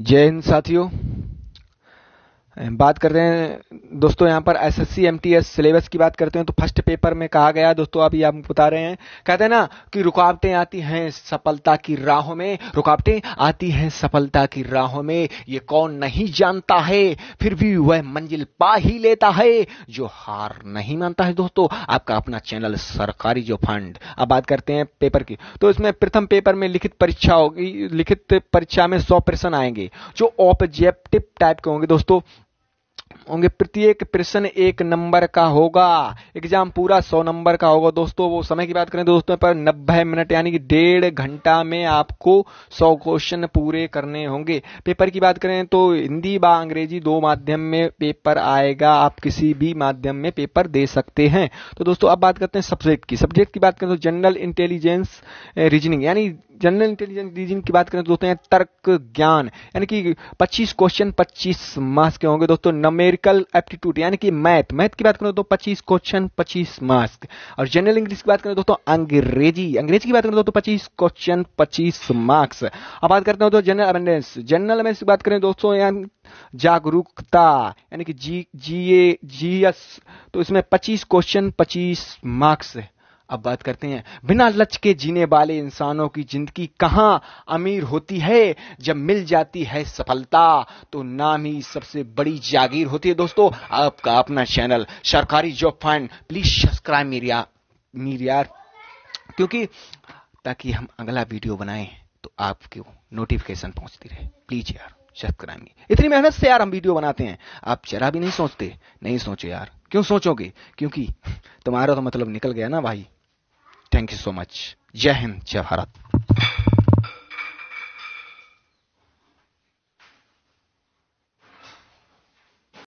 Jane Satio बात करते हैं दोस्तों यहाँ पर S S C M T S syllabus की बात करते हैं तो फर्स्ट पेपर में कहा गया दोस्तों अभी आप बता रहे हैं कहते हैं ना कि रुकावटें आती हैं सफलता की राहों में रुकावटें आती हैं सफलता की राहों में ये कौन नहीं जानता है फिर भी वह मंजिल पा ही लेता है जो हार नहीं मानता है दोस्तों आपका अपना चैनल सरकारी जो फंड अब बात करते हैं पेपर की तो इसमें प्रथम पेपर में लिखित परीक्षा होगी लिखित परीक्षा में सौ प्रश्न आएंगे जो ऑब्जेक्टिव टाइप के होंगे दोस्तों होंगे प्रत्येक प्रश्न एक नंबर का होगा एग्जाम पूरा सौ नंबर का होगा दोस्तों वो समय की बात करें दोस्तों पर नब्बे मिनट यानी कि डेढ़ घंटा में आपको सौ क्वेश्चन पूरे करने होंगे पेपर की बात करें तो हिंदी व अंग्रेजी दो माध्यम में पेपर आएगा आप किसी भी माध्यम में पेपर दे सकते हैं तो दोस्तों अब बात करते हैं सब्जेक्ट की सब्जेक्ट की बात करें तो जनरल इंटेलिजेंस रीजनिंग यानी जनरल इंटेलिजेंस रीजन की बात करें तो दोस्तों तर्क ज्ञान यानी कि 25 क्वेश्चन 25 मार्क्स के होंगे दोस्तों नमेरिकल एप्टीट्यूड यानी कि मैथ मैथ की बात करें तो 25 क्वेश्चन 25 मार्क्स और जनरल इंग्लिश की बात करें तो दोस्तों अंग्रेजी अंग्रेजी की बात करें तो दोस्तों पच्चीस क्वेश्चन पच्चीस मार्क्स अब बात करते हैं जनरल अवेयरनेस जनरल अवेयरनेस की बात करें दोस्तों जागरूकता यानी कि जी जी ए जी एस तो इसमें पच्चीस क्वेश्चन पच्चीस मार्क्स है अब बात करते हैं बिना लच के जीने वाले इंसानों की जिंदगी कहां अमीर होती है जब मिल जाती है सफलता तो नाम ही सबसे बड़ी जागीर होती है दोस्तों आपका अपना चैनल सरकारी जॉब फंड प्लीज सब्सक्राइब मीरिया मीरियार क्योंकि ताकि हम अगला वीडियो बनाएं तो आपके नोटिफिकेशन पहुंचती रहे प्लीज यार सब्सक्राइब इतनी मेहनत से यार हम वीडियो बनाते हैं आप जरा भी नहीं सोचते नहीं सोचो यार क्यों सोचोगे क्योंकि तुम्हारा तो मतलब निकल गया ना भाई Thank you so much. Jai Hind, Jai Bharat.